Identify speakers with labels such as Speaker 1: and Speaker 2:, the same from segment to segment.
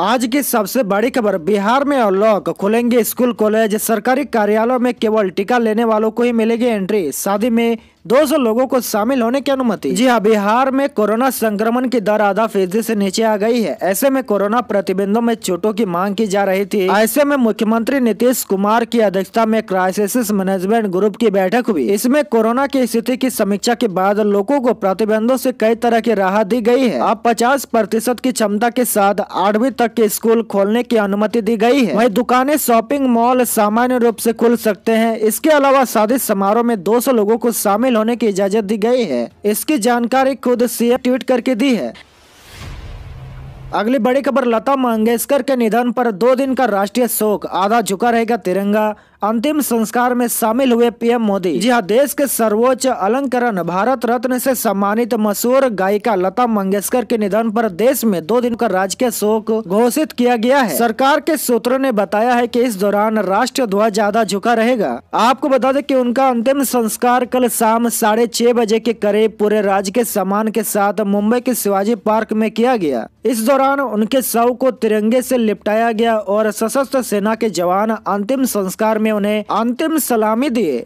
Speaker 1: आज की सबसे बड़ी खबर बिहार में अनलॉक खुलेंगे स्कूल कॉलेज सरकारी कार्यालयों में केवल टीका लेने वालों को ही मिलेगी एंट्री शादी में 200 लोगों को शामिल होने की अनुमति जी हाँ बिहार में कोरोना संक्रमण की दर आधा फीसदी ऐसी नीचे आ गई है ऐसे में कोरोना प्रतिबंधों में चोटों की मांग की जा रही थी ऐसे में मुख्यमंत्री नीतीश कुमार की अध्यक्षता में क्राइसिस मैनेजमेंट ग्रुप की बैठक हुई इसमें कोरोना की स्थिति की समीक्षा के बाद लोगों को प्रतिबंधों ऐसी कई तरह की राहत दी गयी है अब पचास प्रतिशत की क्षमता के साथ आठवीं तक के स्कूल खोलने की अनुमति दी गयी है वही दुकानें शॉपिंग मॉल सामान्य रूप ऐसी खुल सकते हैं इसके अलावा शादी समारोह में दो लोगों को शामिल शामिल होने की इजाजत दी गई है इसकी जानकारी खुद सीएम ट्वीट करके दी है अगली बड़ी खबर लता मंगेशकर के निधन पर दो दिन का राष्ट्रीय शोक आधा झुका रहेगा तिरंगा अंतिम संस्कार में शामिल हुए पीएम मोदी जी हाँ देश के सर्वोच्च अलंकरण भारत रत्न से सम्मानित मशहूर गायिका लता मंगेशकर के निधन पर देश में दो दिन का राजकीय शोक घोषित किया गया है सरकार के सूत्रों ने बताया है कि इस दौरान राष्ट्र ध्वज ज्यादा झुका रहेगा आपको बता दें कि उनका अंतिम संस्कार कल शाम साढ़े छह बजे के करीब पूरे राज्य के सम्मान के साथ मुंबई के शिवाजी पार्क में किया गया इस दौरान उनके शव को तिरंगे ऐसी लिपटाया गया और सशस्त्र सेना के जवान अंतिम संस्कार में उन्हें अंतिम सलामी दिए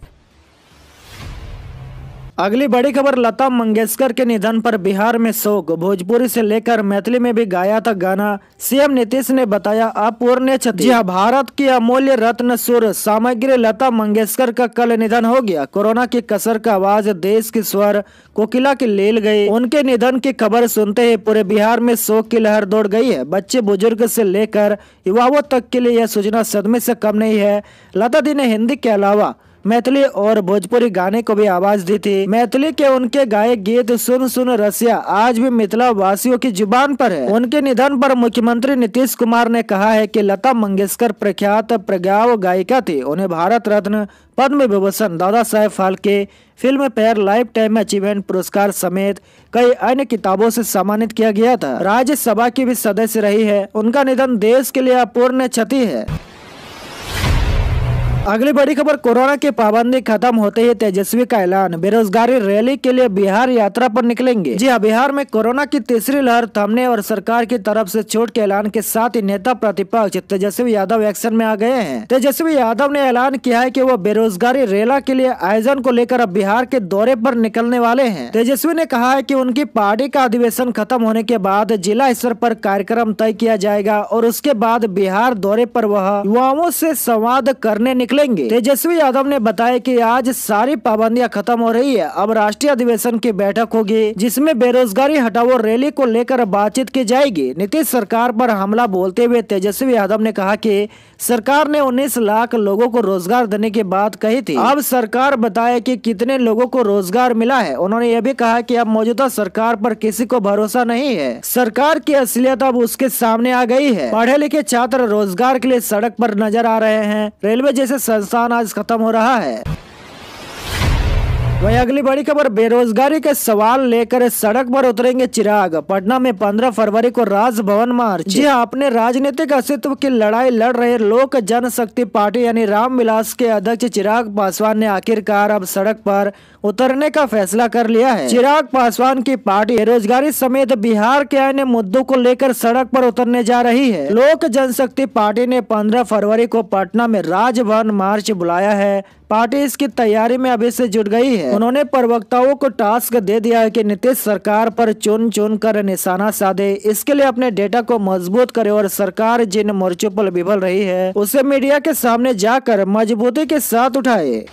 Speaker 1: अगली बड़ी खबर लता मंगेशकर के निधन पर बिहार में शोक भोजपुरी से लेकर मैथिली में भी गाया था गाना सीएम नीतीश ने बताया अपूर्ण क्षति हाँ, भारत की अमूल्य रत्न सुर सामग्री लता मंगेशकर का कल निधन हो गया कोरोना की कसर का आवाज देश की स्वर कोकिला की लेल गई उनके निधन की खबर सुनते ही पूरे बिहार में शोक की लहर दौड़ गई है बच्चे बुजुर्ग से लेकर युवाओं तक के लिए यह सूचना सदमे से कम नहीं है लता दी ने हिंदी के अलावा मैथिली और भोजपुरी गाने को भी आवाज दी थी मैथिली के उनके गायक गीत सुन सुन रसिया आज भी मिथिला वासियों की जुबान पर है उनके निधन पर मुख्यमंत्री नीतीश कुमार ने कहा है कि लता मंगेशकर प्रख्यात प्रज्ञाव गायिका थी उन्हें भारत रत्न Padma Vibhushan Dadasaheb Phalke Filmfare lifetime टाइम अचीवमेंट पुरस्कार समेत कई अन्य किताबों से सम्मानित किया गया था राज्यसभा की भी सदस्य रही है उनका निधन देश के लिए अपूर्ण क्षति है अगली बड़ी खबर कोरोना की पाबंदी खत्म होते ही तेजस्वी का ऐलान बेरोजगारी रैली के लिए बिहार यात्रा पर निकलेंगे जी हाँ बिहार में कोरोना की तीसरी लहर थमने और सरकार की तरफ से छूट के ऐलान के साथ ही नेता प्रतिपक्ष तेजस्वी यादव एक्शन में आ गए हैं तेजस्वी यादव ने ऐलान किया है की कि वो बेरोजगारी रैला के लिए आयोजन को लेकर अब बिहार के दौरे पर निकलने वाले है तेजस्वी ने कहा है की उनकी पार्टी का अधिवेशन खत्म होने के बाद जिला स्तर आरोप कार्यक्रम तय किया जाएगा और उसके बाद बिहार दौरे आरोप वह युवाओं ऐसी संवाद करने निकले निकलेंगे तेजस्वी यादव ने बताया कि आज सारी पाबंदियां खत्म हो रही है अब राष्ट्रीय अधिवेशन की बैठक होगी जिसमें बेरोजगारी हटाओ रैली को लेकर बातचीत की जाएगी नीतीश सरकार पर हमला बोलते हुए तेजस्वी यादव ने कहा कि सरकार ने 19 लाख लोगों को रोजगार देने की बात कही थी अब सरकार बताए कि कितने लोगों को रोजगार मिला है उन्होंने ये भी कहा कि अब मौजूदा सरकार पर किसी को भरोसा नहीं है सरकार की असलियत अब उसके सामने आ गई है पढ़े लिखे छात्र रोजगार के लिए सड़क पर नजर आ रहे हैं रेलवे जैसे संस्थान आज खत्म हो रहा है वही अगली बड़ी खबर बेरोजगारी के सवाल लेकर सड़क पर उतरेंगे चिराग पटना में 15 फरवरी को राजभवन मार्च जी हाँ अपने राजनीतिक अस्तित्व की लड़ाई लड़ रहे लोक जनशक्ति पार्टी यानी रामविलास के अध्यक्ष चिराग पासवान ने आखिरकार अब सड़क पर उतरने का फैसला कर लिया है चिराग पासवान की पार्टी बेरोजगारी समेत बिहार के अन्य मुद्दों को लेकर सड़क पर उतरने जा रही है लोक जनशक्ति पार्टी ने 15 फरवरी को पटना में राजभवन मार्च बुलाया है पार्टी इसकी तैयारी में अभी से जुट गई है उन्होंने प्रवक्ताओं को टास्क दे दिया है कि नीतीश सरकार पर चुन चुन कर निशाना साधे इसके लिए अपने डेटा को मजबूत करे और सरकार जिन मोर्चों पर विफल रही है उसे मीडिया के सामने जाकर मजबूती के साथ उठाए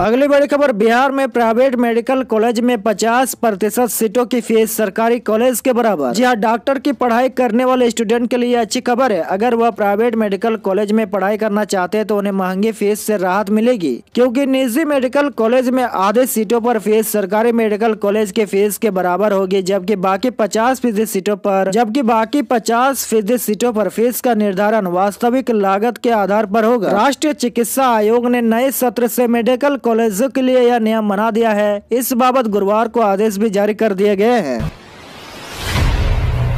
Speaker 1: अगली बड़ी खबर बिहार में प्राइवेट मेडिकल कॉलेज में 50 प्रतिशत सीटों की फीस सरकारी कॉलेज के बराबर जी हाँ डॉक्टर की पढ़ाई करने वाले स्टूडेंट के लिए अच्छी खबर है अगर वह प्राइवेट मेडिकल कॉलेज में पढ़ाई करना चाहते हैं तो उन्हें महंगी फीस से राहत मिलेगी क्योंकि निजी मेडिकल कॉलेज में आधे सीटों पर फीस सरकारी मेडिकल कॉलेज के फीस के बराबर होगी जबकि बाकी पचास फीसदी सीटों पर जबकि बाकी पचास फीसदी सीटों पर फीस का निर्धारण वास्तविक लागत के आधार पर होगा राष्ट्रीय चिकित्सा आयोग ने नए सत्र ऐसी मेडिकल कॉलेजों के लिए यह नियम बना दिया है इस बाबत गुरुवार को आदेश भी जारी कर दिए गए हैं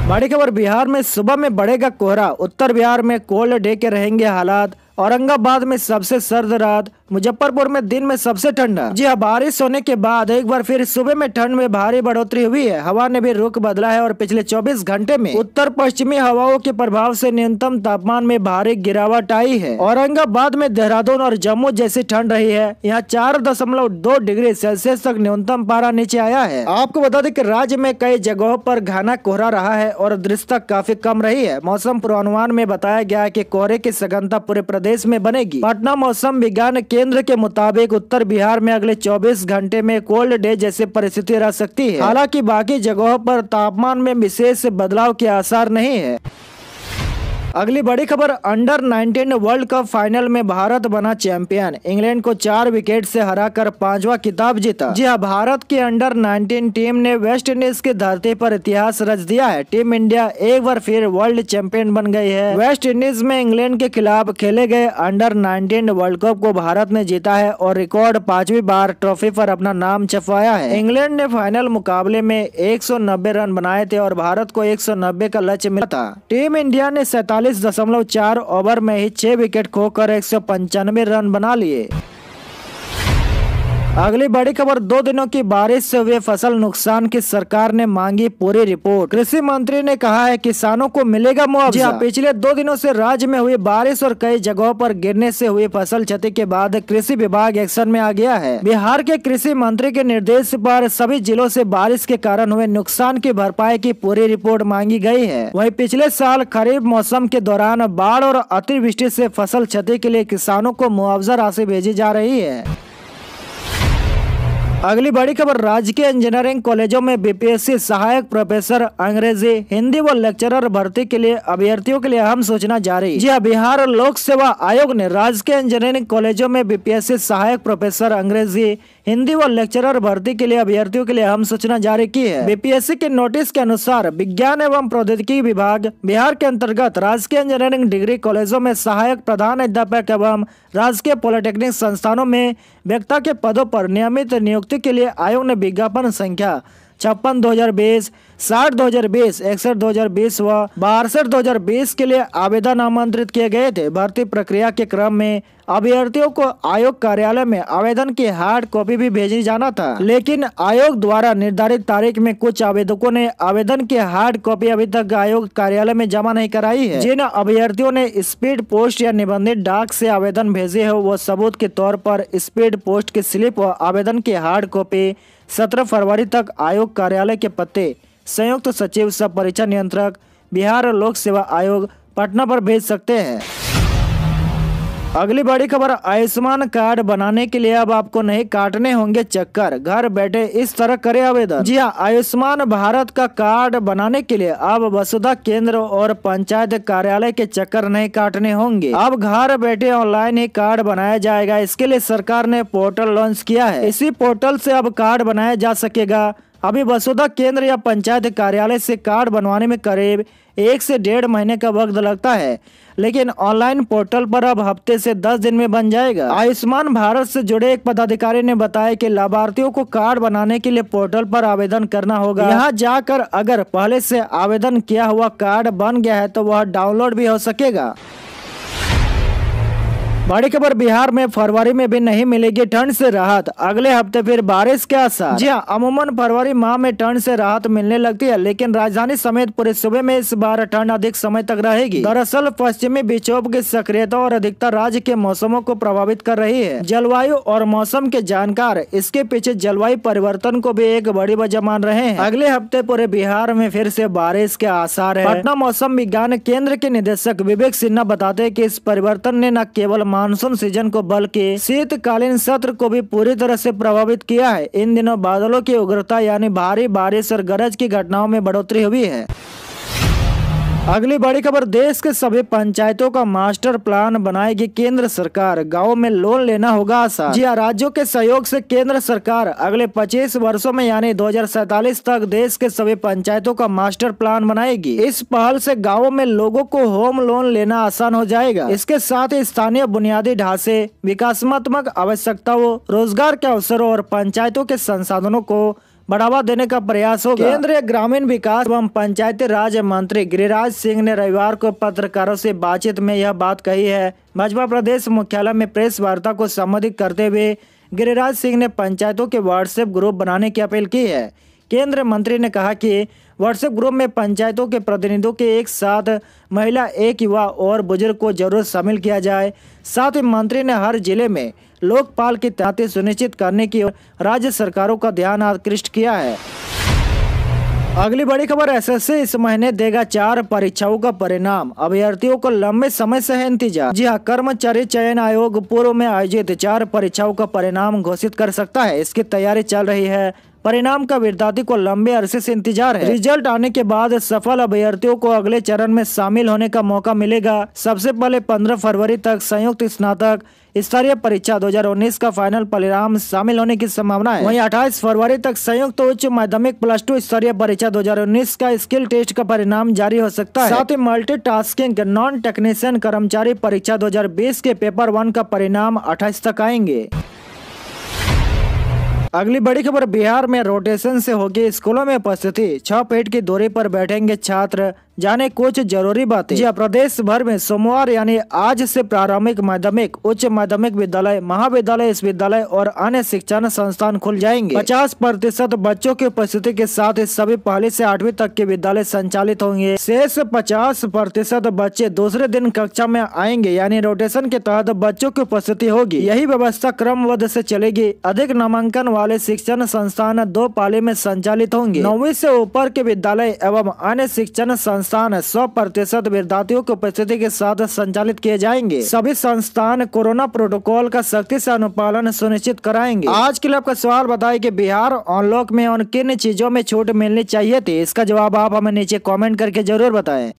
Speaker 1: बड़ी खबर बिहार में सुबह में बढ़ेगा कोहरा उत्तर बिहार में कोल्ड डे के रहेंगे हालात औरंगाबाद में सबसे सर्द रात मुजफ्फरपुर में दिन में सबसे ठंडा जी हाँ बारिश होने के बाद एक बार फिर सुबह में ठंड में भारी बढ़ोतरी हुई है हवा ने भी रुख बदला है और पिछले 24 घंटे में उत्तर पश्चिमी हवाओं के प्रभाव से न्यूनतम तापमान में भारी गिरावट आई है औरंगाबाद में देहरादून और जम्मू जैसी ठंड रही है यहाँ चार दशमलव दो डिग्री सेल्सियस तक न्यूनतम पारा नीचे आया है आपको बता दें की राज्य में कई जगहों पर घना कोहरा रहा है और दृश्यता काफी कम रही है मौसम पूर्वानुमान में बताया गया है की कोहरे की सघनता पूरे प्रदेश में बनेगी पटना मौसम विज्ञान केंद्र के मुताबिक उत्तर बिहार में अगले 24 घंटे में कोल्ड डे जैसी परिस्थिति रह सकती है हालांकि बाकी जगहों पर तापमान में विशेष बदलाव के आसार नहीं है अगली बड़ी खबर अंडर 19 वर्ल्ड कप फाइनल में भारत बना चैंपियन इंग्लैंड को चार विकेट से हराकर पांचवा किताब जीता जी हाँ भारत के अंडर 19 टीम ने वेस्ट इंडीज की धरती पर इतिहास रच दिया है टीम इंडिया एक बार फिर वर्ल्ड चैंपियन बन गई है वेस्ट इंडीज में इंग्लैंड के खिलाफ खेले गए अंडर नाइनटीन वर्ल्ड कप को भारत ने जीता है और रिकॉर्ड पांचवी बार ट्रॉफी पर अपना नाम छपवाया है इंग्लैंड ने फाइनल मुकाबले में एक रन बनाए थे और भारत को एक का लक्ष्य मिला था टीम इंडिया ने सैतालीस चालीस दशमलव चार ओवर में ही छह विकेट खोकर एक रन बना लिए अगली बड़ी खबर दो दिनों की बारिश से हुए फसल नुकसान की सरकार ने मांगी पूरी रिपोर्ट कृषि मंत्री ने कहा है किसानों को मिलेगा मुआवजा हाँ। पिछले दो दिनों से राज्य में हुई बारिश और कई जगहों पर गिरने से हुई फसल क्षति के बाद कृषि विभाग एक्शन में आ गया है बिहार के कृषि मंत्री के निर्देश पर सभी जिलों से बारिश के कारण हुए नुकसान की भरपाई की पूरी रिपोर्ट मांगी गयी है वही पिछले साल खरीफ मौसम के दौरान बाढ़ और अतिवृष्टि ऐसी फसल क्षति के लिए किसानों को मुआवजा राशि भेजी जा रही है अगली बड़ी खबर राज्य के इंजीनियरिंग कॉलेजों में बीपीएससी सहायक प्रोफेसर अंग्रेजी हिंदी व लेक्चरर भर्ती के लिए अभ्यर्थियों के लिए अहम सूचना जारी जी हाँ, बिहार लोक सेवा आयोग ने राज्य के इंजीनियरिंग कॉलेजों में बीपीएससी सहायक प्रोफेसर अंग्रेजी हिंदी व लेक्चरर भर्ती के लिए अभ्यर्थियों के लिए अहम सूचना जारी की है बीपीएससी के नोटिस के अनुसार विज्ञान एवं प्रौद्योगिकी विभाग बिहार के अंतर्गत राजकीय इंजीनियरिंग डिग्री कॉलेजों में सहायक प्रधान अध्यापक एवं राजकीय पॉलिटेक्निक संस्थानों में व्यक्ता के पदों पर नियमित नियुक्ति के लिए आयोग ने विज्ञापन संख्या छप्पन दो हजार बीस साठ दो हजार बीस इकसठ दो हजार बीस व बासठ दो हजार बीस के लिए आवेदन आमंत्रित किए गए थे भर्ती प्रक्रिया के क्रम में अभ्यर्थियों को आयोग कार्यालय में आवेदन की हार्ड कॉपी भी भेजी जाना था लेकिन आयोग द्वारा निर्धारित तारीख में कुछ आवेदकों ने आवेदन की हार्ड कॉपी अभी तक आयोग कार्यालय में जमा नहीं कराई है जिन अभ्यर्थियों ने स्पीड पोस्ट या निबंधित डाक से आवेदन भेजे हो वो सबूत के तौर पर स्पीड पोस्ट की स्लिप व आवेदन की हार्ड कॉपी सत्रह फरवरी तक आयोग कार्यालय के पते संयुक्त सचिव सब परीक्षा नियंत्रक बिहार लोक सेवा आयोग पटना पर भेज सकते हैं अगली बड़ी खबर आयुष्मान कार्ड बनाने के लिए अब आपको नहीं काटने होंगे चक्कर घर बैठे इस तरह करे आवेदन जी हाँ आयुष्मान भारत का कार्ड बनाने के लिए अब वसुधा केंद्र और पंचायत कार्यालय के चक्कर नहीं काटने होंगे अब घर बैठे ऑनलाइन ही कार्ड बनाया जाएगा इसके लिए सरकार ने पोर्टल लॉन्च किया है इसी पोर्टल से अब कार्ड बनाया जा सकेगा अभी वसुधा केंद्र या पंचायत कार्यालय से कार्ड बनवाने में करीब एक से डेढ़ महीने का वक्त लगता है लेकिन ऑनलाइन पोर्टल पर अब हफ्ते से दस दिन में बन जाएगा आयुष्मान भारत से जुड़े एक पदाधिकारी ने बताया कि लाभार्थियों को कार्ड बनाने के लिए पोर्टल पर आवेदन करना होगा यहाँ जाकर अगर पहले से आवेदन किया हुआ कार्ड बन गया है तो वह डाउनलोड भी हो सकेगा बड़ी खबर बिहार में फरवरी में भी नहीं मिलेगी ठंड से राहत अगले हफ्ते फिर बारिश के आसार जी हाँ अमूमन फरवरी माह में ठंड से राहत मिलने लगती है लेकिन राजधानी समेत पूरे सुबह में इस बार ठंड अधिक समय तक रहेगी दरअसल पश्चिमी विक्षोभ की सक्रियता और अधिकतर राज्य के मौसमों को प्रभावित कर रही है जलवायु और मौसम के जानकार इसके पीछे जलवायु परिवर्तन को भी एक बड़ी वजह मान रहे हैं अगले हफ्ते पूरे बिहार में फिर से बारिश के आसार है पटना मौसम विज्ञान केंद्र के निदेशक विवेक सिन्हा बताते हैं कि इस परिवर्तन ने न केवल मानसून सीजन को बल्कि शीतकालीन सत्र को भी पूरी तरह से प्रभावित किया है इन दिनों बादलों की उग्रता यानी भारी बारिश और गरज की घटनाओं में बढ़ोतरी हुई है अगली बड़ी खबर देश के सभी पंचायतों का मास्टर प्लान बनाएगी केंद्र सरकार गाँव में लोन लेना होगा आसान जी हाँ, राज्यों के सहयोग से केंद्र सरकार अगले 25 वर्षों में यानी दो तक देश के सभी पंचायतों का मास्टर प्लान बनाएगी इस पहल से गाँव में लोगों को होम लोन लेना आसान हो जाएगा इसके साथ ही स्थानीय बुनियादी ढांचे विकासात्मक आवश्यकताओं रोजगार के अवसरों और पंचायतों के संसाधनों को बढ़ावा देने का प्रयास होगा केंद्रीय ग्रामीण विकास एवं पंचायती राज मंत्री गिरिराज सिंह ने रविवार को पत्रकारों से बातचीत में यह बात कही है भाजपा प्रदेश मुख्यालय में प्रेस वार्ता को संबोधित करते हुए गिरिराज सिंह ने पंचायतों के व्हाट्सएप ग्रुप बनाने की अपील की है केंद्रीय मंत्री ने कहा कि व्हाट्सएप ग्रुप में पंचायतों के प्रतिनिधियों के एक साथ महिला एक युवा और बुजुर्ग को जरूर शामिल किया जाए साथ ही मंत्री ने हर जिले में लोकपाल की तहते सुनिश्चित करने की राज्य सरकारों का ध्यान आकृष्ट किया है अगली बड़ी खबर एसएससी इस महीने देगा चार परीक्षाओं का परिणाम अभ्यर्थियों को लंबे समय से है इंतजार जी हाँ कर्मचारी चयन आयोग पूर्व में आयोजित चार परीक्षाओं का परिणाम घोषित कर सकता है इसकी तैयारी चल रही है परिणाम का विद्यार्थी को लंबे अरसे से इंतजार है रिजल्ट आने के बाद सफल अभ्यर्थियों को अगले चरण में शामिल होने का मौका मिलेगा सबसे पहले पंद्रह फरवरी तक संयुक्त स्नातक स्तरीय परीक्षा 2019 का फाइनल परिणाम शामिल होने की संभावना है वहीं 28 फरवरी तक संयुक्त उच्च माध्यमिक प्लस टू स्तरीय परीक्षा 2019 का स्किल टेस्ट का परिणाम जारी हो सकता है साथ ही मल्टीटास्किंग नॉन टेक्नीशियन कर्मचारी परीक्षा 2020 के पेपर वन का परिणाम 28 तक आएंगे अगली बड़ी खबर बिहार में रोटेशन से होगी स्कूलों में उपस्थिति छह पेट की दूरी पर बैठेंगे छात्र जाने कुछ जरूरी बातें जी हाँ, प्रदेश भर में सोमवार यानी आज से प्रारंभिक माध्यमिक उच्च माध्यमिक विद्यालय महाविद्यालय विश्वविद्यालय और अन्य शिक्षण संस्थान खुल जाएंगे 50 प्रतिशत बच्चों की उपस्थिति के साथ सभी पहली से आठवीं तक के विद्यालय संचालित होंगे शेष पचास प्रतिशत बच्चे दूसरे दिन कक्षा में आएंगे यानी रोटेशन के तहत बच्चों की उपस्थिति होगी यही व्यवस्था क्रमबद्ध ऐसी चलेगी अधिक नामांकन वाले शिक्षण संस्थान दो पाली में संचालित होंगे नौवीं से ऊपर के विद्यालय एवं अन्य शिक्षण संस्थान सौ प्रतिशत विद्यार्थियों की उपस्थिति के साथ संचालित किए जाएंगे सभी संस्थान कोरोना प्रोटोकॉल का सख्ती ऐसी अनुपालन सुनिश्चित कराएंगे आज के लिए आपका सवाल बताए की बिहार अनलॉक में उन किन चीजों में छूट मिलनी चाहिए थी इसका जवाब आप हमें नीचे कॉमेंट करके जरूर बताए